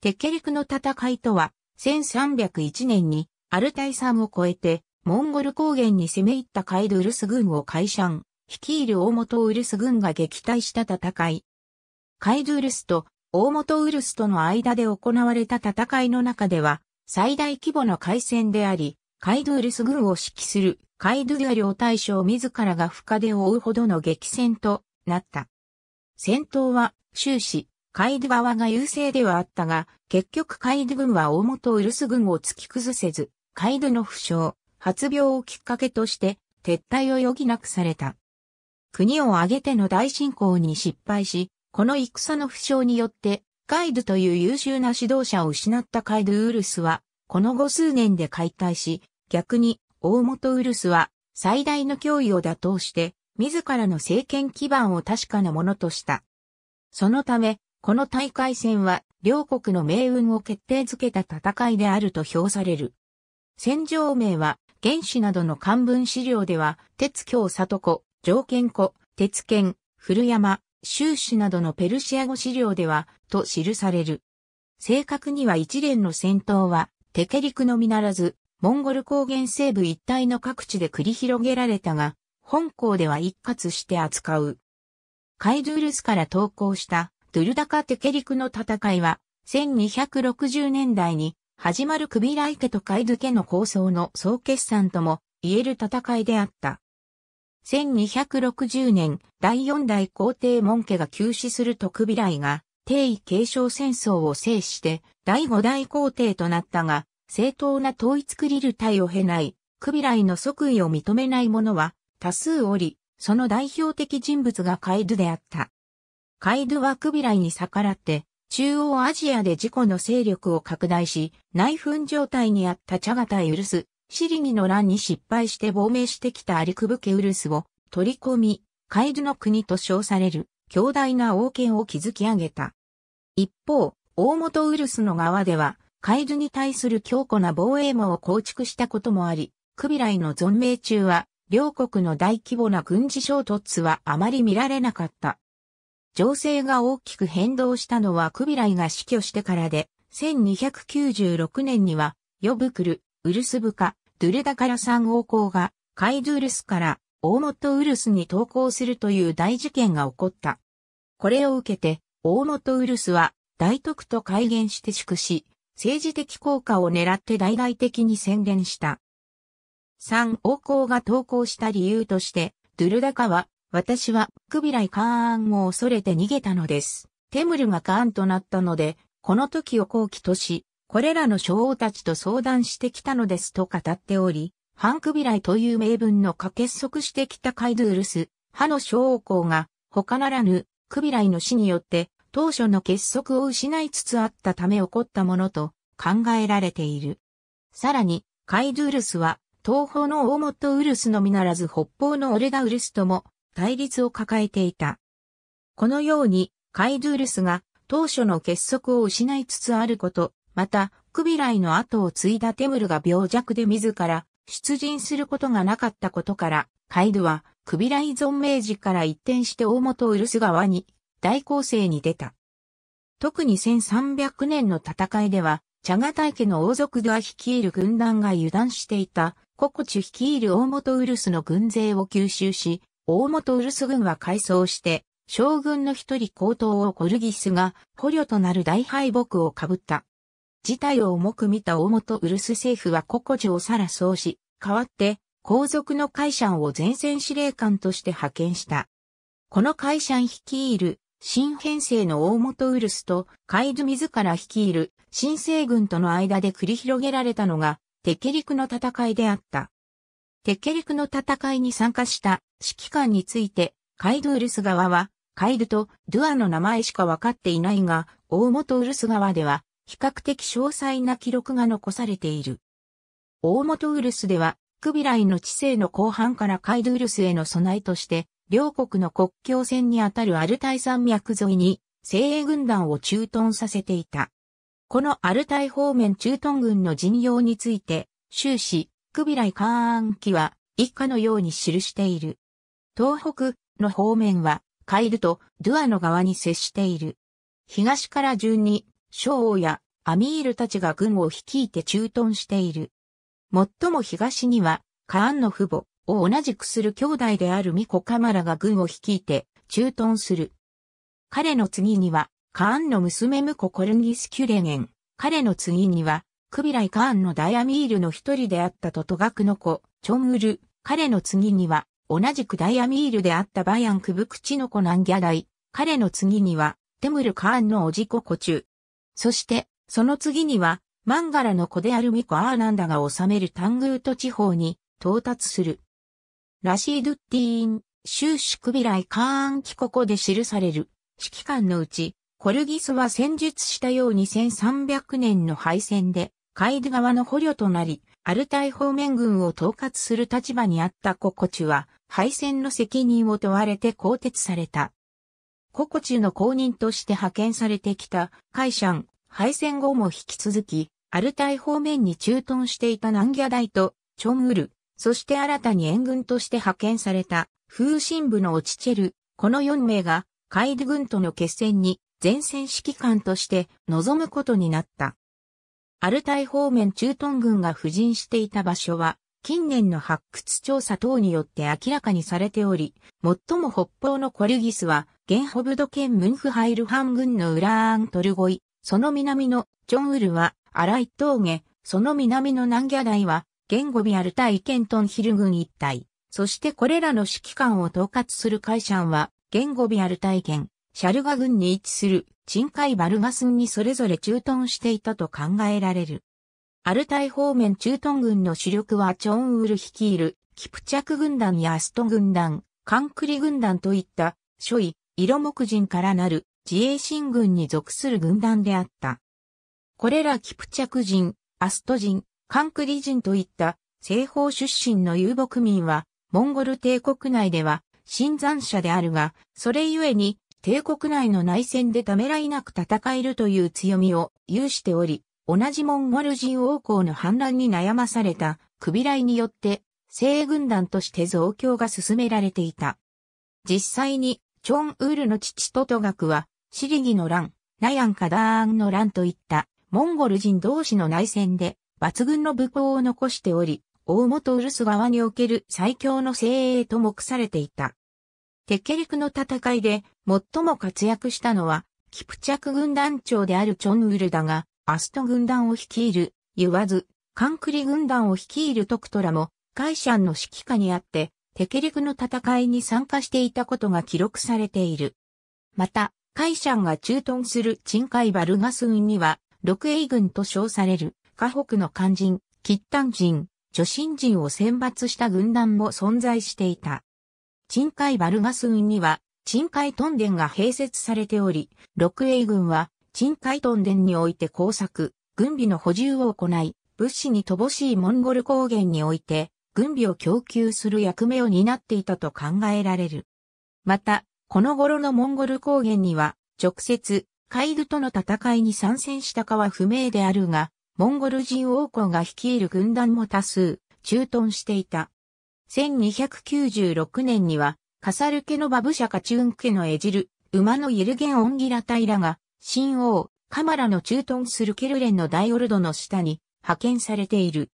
テケリクの戦いとは、1301年にアルタイ山を越えて、モンゴル高原に攻め入ったカイドゥルス軍を解散、率いる大本ウルス軍が撃退した戦い。カイドゥルスと大本ウルスとの間で行われた戦いの中では、最大規模の海戦であり、カイドゥルス軍を指揮するカイドゥア領大将自らが深手を追うほどの激戦となった。戦闘は終始、カイド側が優勢ではあったが、結局カイド軍は大元ウルス軍を突き崩せず、カイドの負傷、発病をきっかけとして撤退を余儀なくされた。国を挙げての大進行に失敗し、この戦の負傷によって、カイドという優秀な指導者を失ったカイドウルスは、この後数年で解体し、逆に、大元ウルスは、最大の脅威を打倒して、自らの政権基盤を確かなものとした。そのため、この大会戦は両国の命運を決定づけた戦いであると評される。戦場名は、原始などの漢文資料では、鉄京里子、条件子、鉄剣、古山、修士などのペルシア語資料では、と記される。正確には一連の戦闘は、テケリクのみならず、モンゴル高原西部一帯の各地で繰り広げられたが、本校では一括して扱う。カイドゥールスから投稿したドゥルダカ・テケリクの戦いは、1260年代に始まるクビライ家とカイドゥ家の構想の総決算とも言える戦いであった。1260年、第4代皇帝門家が急死するとクビライが、帝位継承戦争を制して、第5代皇帝となったが、正当な統一クリル隊を経ない、クビライの即位を認めない者は、多数おり、その代表的人物がカイドゥであった。カイドゥワクビライに逆らって、中央アジアで自己の勢力を拡大し、内紛状態にあったチャガタイウルス、シリギの乱に失敗して亡命してきたアリクブケウルスを取り込み、カイドゥの国と称される強大な王権を築き上げた。一方、大元ウルスの側では、カイドゥに対する強固な防衛網を構築したこともあり、クビライの存命中は、両国の大規模な軍事衝突はあまり見られなかった。情勢が大きく変動したのはクビライが死去してからで、1296年には、ヨブクル、ウルスブカ、ドゥルダカラ3王侯が、カイドゥルスから大元ウルスに投降するという大事件が起こった。これを受けて、大元ウルスは大徳と改元して祝し、政治的効果を狙って大々的に宣伝した。三王侯が投降した理由として、ドゥルダカは私はクビライ・カーンを恐れて逃げたのです。テムルがカーンとなったので、この時を後期とし、これらの諸王たちと相談してきたのですと語っており、ハンクビライという名分の可。結束してきたカイドゥールス、派の小王校が、他ならぬ、クビライの死によって、当初の結束を失いつつあったため起こったものと考えられている。さらに、カイドゥールスは、東方の大トウルスのみならず北方のオルガウルスとも対立を抱えていた。このように、カイドゥールスが当初の結束を失いつつあること、また、クビライの後を継いだテムルが病弱で自ら出陣することがなかったことから、カイドゥはクビライ存命時から一転して大元ウルス側に大攻勢に出た。特に1300年の戦いでは、チャガタイ家の王族ドア率いる軍団が油断していた、ココチュ率いる大元ウルスの軍勢を吸収し、大本ウルス軍は改装して、将軍の一人高等をコルギスが捕虜となる大敗北をかぶった。事態を重く見た大本ウルス政府は国女をさらそうし、代わって皇族の海社を前線司令官として派遣した。この海シ率いる新編成の大本ウルスと海津自ら率いる新政軍との間で繰り広げられたのがテケリクの戦いであった。テケリクの戦いに参加した指揮官について、カイドウルス側は、カイドとドゥアの名前しか分かっていないが、大元ウルス側では、比較的詳細な記録が残されている。大元ウルスでは、クビライの知性の後半からカイドウルスへの備えとして、両国の国境線にあたるアルタイ山脈沿いに、精鋭軍団を駐屯させていた。このアルタイ方面駐屯軍の陣容について、終始、クビライ・カーン機は、以下のように記している。東北の方面は、カイルとドゥアの側に接している。東から順に、昭王やアミールたちが軍を率いて駐屯している。最も東には、カーンの父母を同じくする兄弟であるミコカマラが軍を率いて駐屯する。彼の次には、カーンの娘ムココルンギス・キュレゲン。彼の次には、クビライ・カーンのダイアミールの一人であったとトガクの子、チョンウル。彼の次には、同じくダイアミールであったバヤン・クブクチノコ・ナンギャダイ、彼の次には、テムル・カーンのおじココチュ。そして、その次には、マンガラの子であるミコ・アーナンダが治めるタングート地方に到達する。ラシードゥッティーン、シュシュクビライ・カーン・キココで記される指揮官のうち、コルギスは戦術したように1300年の敗戦で、カイド側川の捕虜となり、アルタイ方面軍を統括する立場にあったココチュは、敗戦の責任を問われて更迭された。ココチュの後任として派遣されてきたカイシャン、敗戦後も引き続き、アルタイ方面に駐屯していたナンギャ大とチョンウル、そして新たに援軍として派遣された風神部のオチチェル、この4名がカイド軍との決戦に前線指揮官として臨むことになった。アルタイ方面駐屯軍が布陣していた場所は近年の発掘調査等によって明らかにされており、最も北方のコュギスは、ゲンホブド県ムンフハイルハン郡のウラーントルゴイ、その南のチョンウルは、アライ峠、その南のナンギャダイは、ゲンゴビアルタイケントンヒル郡一帯。そしてこれらの指揮官を統括するカイシャンは、ゲンゴビアルタイ県、シャルガ郡に位置する、チンカイバルガスンにそれぞれ駐屯していたと考えられる。アルタイ方面駐屯軍の主力はチョンウル率いる、キプチャク軍団やアスト軍団、カンクリ軍団といった、諸位、色目人からなる自衛進軍に属する軍団であった。これらキプチャク人、アスト人、カンクリ人といった西方出身の遊牧民は、モンゴル帝国内では、新参者であるが、それゆえに、帝国内の内戦でためらいなく戦えるという強みを有しており、同じモンゴル人王侯の反乱に悩まされたクビライによって西軍団として増強が進められていた。実際にチョンウールの父トトガクはシリギの乱、ナヤンカダーンの乱といったモンゴル人同士の内戦で抜群の武功を残しており、大元ウルス側における最強の精鋭と目されていた。テケリクの戦いで最も活躍したのは、キプチャク軍団長であるチョンウルだが、アスト軍団を率いる、言わず、カンクリ軍団を率いるトクトラも、カイシャンの指揮下にあって、テケリクの戦いに参加していたことが記録されている。また、カイシャンが駐屯するチンカイバルガス運には、六英軍と称される、河北の肝人、タ丹人、女神人を選抜した軍団も存在していた。チンカイバルガス運には、チンカイトンデンが併設されており、六英軍は、新海屯伝において工作、軍備の補充を行い、物資に乏しいモンゴル高原において、軍備を供給する役目を担っていたと考えられる。また、この頃のモンゴル高原には、直接、カイルとの戦いに参戦したかは不明であるが、モンゴル人王侯が率いる軍団も多数、駐屯していた。1296年には、カサル家のバブシャカチュン家のエジル、馬のイルゲン・オンギラタイらが、新王、カマラの駐屯するケルレンの大オルドの下に派遣されている。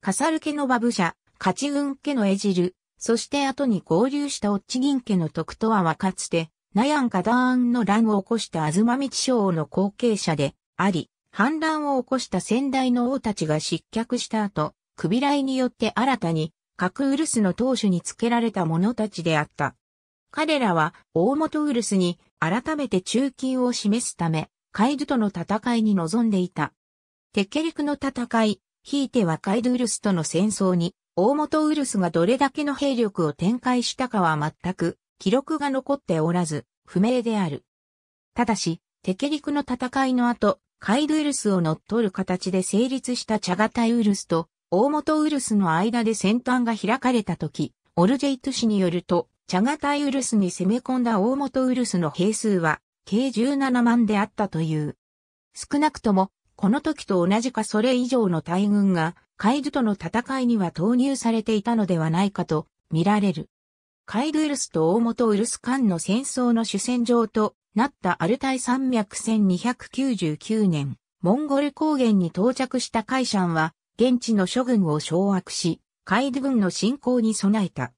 カサル家のバブ社、カチウン家のエジル、そして後に合流したオッチギン家の徳とはかつて、ナヤンカダーンの乱を起こしたアズマミチ将の後継者であり、反乱を起こした先代の王たちが失脚した後、クビライによって新たに、カクウルスの当主につけられた者たちであった。彼らは、大元ウルスに改めて中金を示すため、カイドゥとの戦いに臨んでいた。テケリクの戦い、ひいてはカイドゥウルスとの戦争に、大元ウルスがどれだけの兵力を展開したかは全く記録が残っておらず、不明である。ただし、テケリクの戦いの後、カイドゥウルスを乗っ取る形で成立したチャガタイウルスと大元ウルスの間で戦端が開かれた時、オルジェイト氏によると、チャガタイウルスに攻め込んだ大本ウルスの兵数は、計17万であったという。少なくとも、この時と同じかそれ以上の大軍が、カイドゥとの戦いには投入されていたのではないかと、見られる。カイドゥウルスと大本ウルス間の戦争の主戦場となったアルタイ山脈1299年、モンゴル高原に到着したカイシャンは、現地の諸軍を掌握し、カイドゥ軍の侵攻に備えた。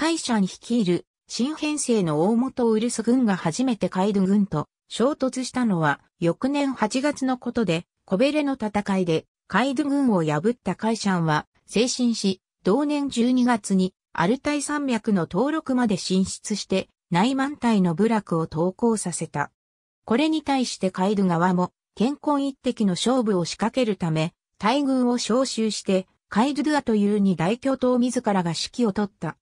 海山率いる新編成の大元ウルス軍が初めてカイド軍と衝突したのは翌年8月のことで、コベレの戦いでカイド軍を破った海山は精神し、同年12月にアルタイ山脈の登録まで進出して内満隊の部落を投降させた。これに対してカイド側も健康一滴の勝負を仕掛けるため、大軍を召集して、カイドゥアというに大巨頭自らが指揮を取った。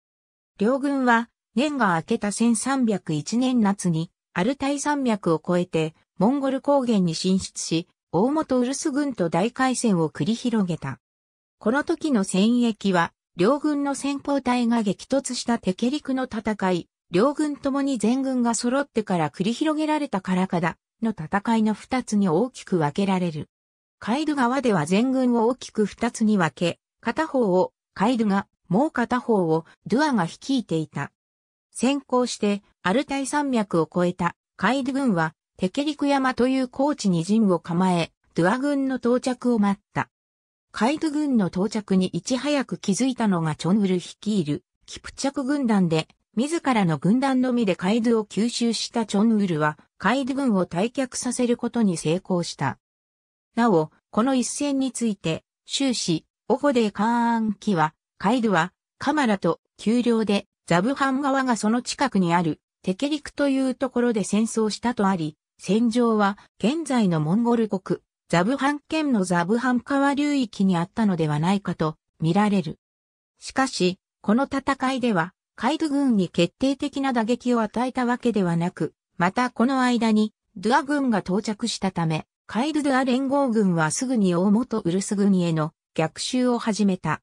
両軍は、年が明けた1301年夏に、アルタイ山脈を越えて、モンゴル高原に進出し、大本ウルス軍と大海戦を繰り広げた。この時の戦役は、両軍の先鋒隊が激突したテケリクの戦い、両軍ともに全軍が揃ってから繰り広げられたカラカダの戦いの二つに大きく分けられる。カイル川では全軍を大きく二つに分け、片方をカイルが、もう片方をドゥアが率いていた。先行してアルタイ山脈を越えたカイド軍はテケリク山という高地に陣を構え、ドゥア軍の到着を待った。カイド軍の到着にいち早く気づいたのがチョンウル率いるキプチャク軍団で、自らの軍団のみでカイドを吸収したチョンウルは、カイド軍を退却させることに成功した。なお、この一戦について、終始、オホデカーン機は、カイルは、カマラと丘陵でザブハン川がその近くにあるテケリクというところで戦争したとあり、戦場は現在のモンゴル国、ザブハン県のザブハン川流域にあったのではないかと見られる。しかし、この戦いでは、カイル軍に決定的な打撃を与えたわけではなく、またこの間に、ドゥア軍が到着したため、カイルドゥア連合軍はすぐに大元ウルス軍への逆襲を始めた。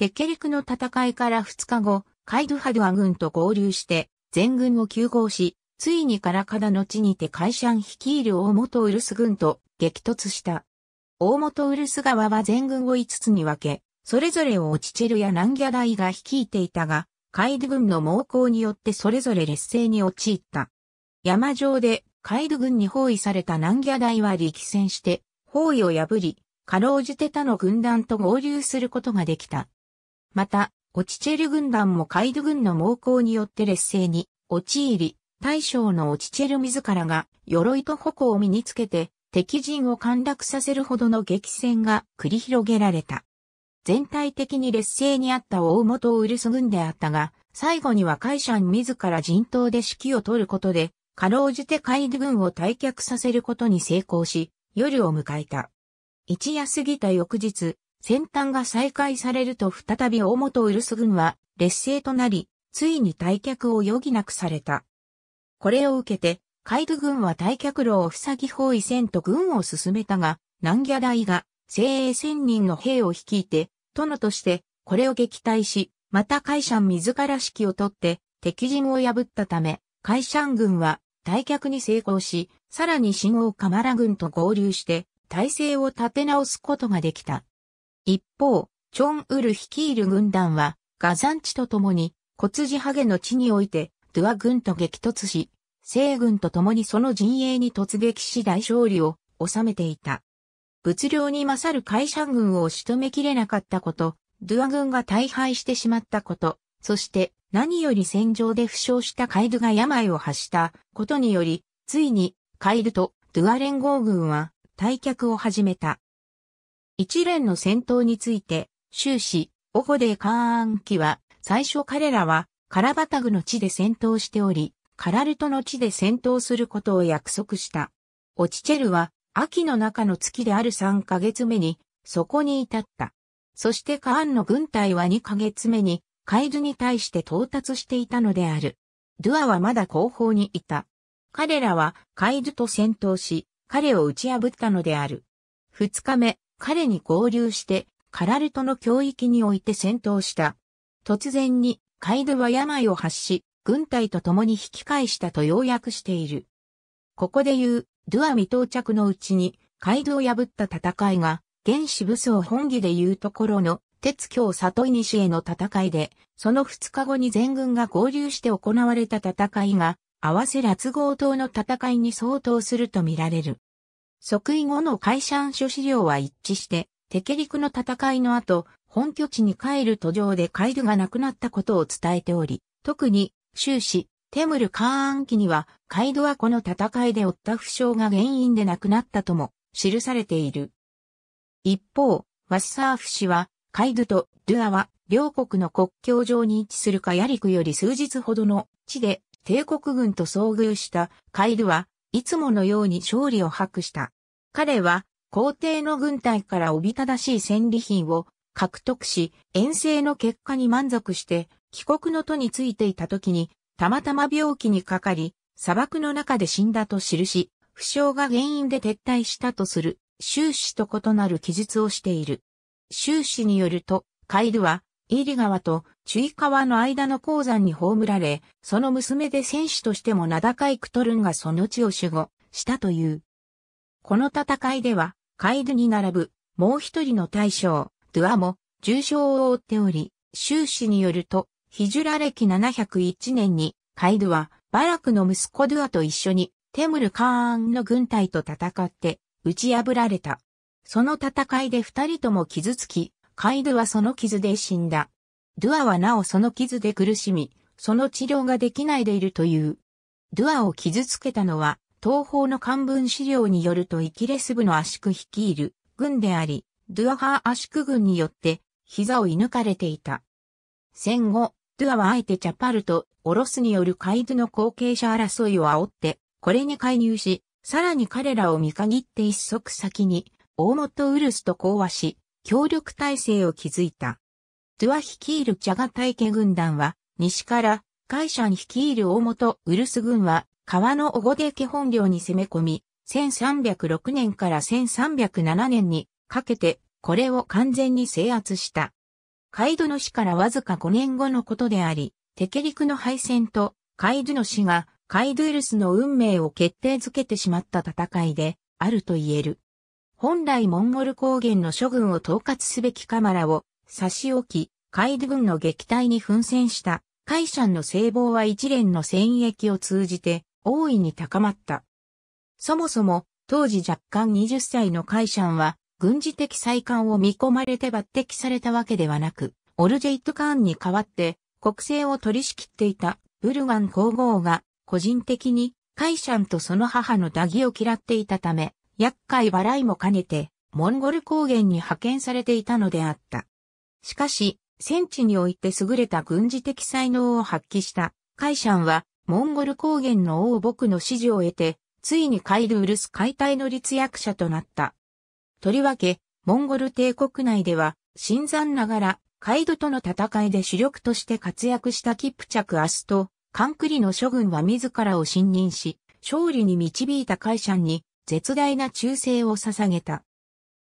テケ陸クの戦いから2日後、カイドゥハドゥア軍と合流して、全軍を急合し、ついにカラカダの地にてカイシャン率いる大元ウルス軍と激突した。大元ウルス側は全軍を5つに分け、それぞれをオチチェルやナンギャダイが率いていたが、カイドゥ軍の猛攻によってそれぞれ劣勢に陥った。山上でカイド軍に包囲されたナンギャダイは力戦して、包囲を破り、かろうじて他の軍団と合流することができた。また、オチチェル軍団もカイド軍の猛攻によって劣勢に陥り、大将のオチチェル自らが鎧と矛を身につけて敵陣を陥落させるほどの激戦が繰り広げられた。全体的に劣勢にあった大元ウルス軍であったが、最後にはカイシャン自ら陣頭で指揮を取ることで、かろうじてカイド軍を退却させることに成功し、夜を迎えた。一夜過ぎた翌日、戦端が再開されると再び大本ウルス軍は劣勢となり、ついに退却を余儀なくされた。これを受けて、カイド軍は退却路を塞ぎ包囲戦と軍を進めたが、南ギャ大が精鋭千人の兵を率いて、殿としてこれを撃退し、また海山自ら指揮を取って敵陣を破ったため、海山軍は退却に成功し、さらに新王カマラ軍と合流して体制を立て直すことができた。一方、チョン・ウル率いる軍団は、ガザン地と共に、コツジハゲの地において、ドゥア軍と激突し、西軍と共にその陣営に突撃し大勝利を収めていた。物量に勝る会社軍を仕留めきれなかったこと、ドゥア軍が大敗してしまったこと、そして何より戦場で負傷したカイドゥが病を発したことにより、ついにカイドゥとドゥア連合軍は退却を始めた。一連の戦闘について、終始、オホデカーアン機は、最初彼らは、カラバタグの地で戦闘しており、カラルトの地で戦闘することを約束した。オチチェルは、秋の中の月である3ヶ月目に、そこに至った。そしてカーンの軍隊は2ヶ月目に、カイズに対して到達していたのである。ドゥアはまだ後方にいた。彼らはカイズと戦闘し、彼を打ち破ったのである。二日目、彼に合流して、カラルトの教域において戦闘した。突然に、カイドゥは病を発し、軍隊と共に引き返したと要約している。ここで言う、ドゥア未到着のうちに、カイドゥを破った戦いが、原始武装本義で言うところの、鉄橋里西への戦いで、その二日後に全軍が合流して行われた戦いが、合わせ辣合党の戦いに相当するとみられる。即位後の会社案書資料は一致して、テケリクの戦いの後、本拠地に帰る途上でカイドが亡くなったことを伝えており、特に、終始、テムル・カーン期には、カイドはこの戦いで負った負傷が原因で亡くなったとも記されている。一方、ワシサーフ氏は、カイドとドゥアは両国の国境上に位置するカヤリクより数日ほどの地で帝国軍と遭遇したカイドはいつものように勝利を博した。彼は皇帝の軍隊からおびただしい戦利品を獲得し、遠征の結果に満足して、帰国の途についていた時に、たまたま病気にかかり、砂漠の中で死んだと記し、負傷が原因で撤退したとする、終始と異なる記述をしている。終始によると、カイルは、ーリ川とチュイ川の間の鉱山に葬られ、その娘で戦士としても名高いクトルンがその地を守護したという。この戦いでは、カイドゥに並ぶもう一人の大将、ドゥアも重傷を負っており、修士によると、ヒジュラ歴701年に、カイドゥはバラクの息子ドゥアと一緒にテムル・カーンの軍隊と戦って打ち破られた。その戦いで二人とも傷つき、カイドゥはその傷で死んだ。ドゥアはなおその傷で苦しみ、その治療ができないでいるという。ドゥアを傷つけたのは、東方の漢文資料によるとイキレス部の圧縮率いる軍であり、ドゥアハー圧縮軍によって膝を射抜かれていた。戦後、ドゥアはあえてチャパルとオロスによるカイドゥの後継者争いを煽って、これに介入し、さらに彼らを見限って一足先に、大元ウルスと講和し、協力体制を築いた。トゥア率いるチャガタイケ軍団は、西から、カイシャン率いる大本ウルス軍は、川のオゴデ家本領に攻め込み、1306年から1307年にかけて、これを完全に制圧した。カイドの死からわずか5年後のことであり、テケリクの敗戦とカイドの死がカイドゥルスの運命を決定づけてしまった戦いであると言える。本来モンゴル高原の諸軍を統括すべきカマラを差し置き、カイド軍の撃退に奮戦したカイシャンの聖望は一連の戦役を通じて大いに高まった。そもそも当時若干20歳のカイシャンは軍事的再官を見込まれて抜擢されたわけではなく、オルジェイト・カーンに代わって国政を取り仕切っていたブルガン皇后が個人的にカイシャンとその母のダギを嫌っていたため、厄介払いも兼ねて、モンゴル高原に派遣されていたのであった。しかし、戦地において優れた軍事的才能を発揮した、カイシャンは、モンゴル高原の王牧の支持を得て、ついにカイルウルス解体の立役者となった。とりわけ、モンゴル帝国内では、新山ながら、カイドとの戦いで主力として活躍したキプチャクアスと、カンクリの諸軍は自らを信任し、勝利に導いたカイシャンに、絶大な忠誠を捧げた。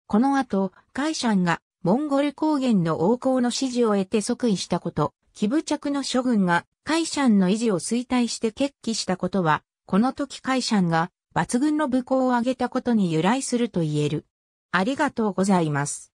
この後、カイシャンがモンゴル高原の王侯の支持を得て即位したこと、キブチャクの諸軍がカイシャンの維持を衰退して決起したことは、この時カイシャンが抜群の武功を挙げたことに由来すると言える。ありがとうございます。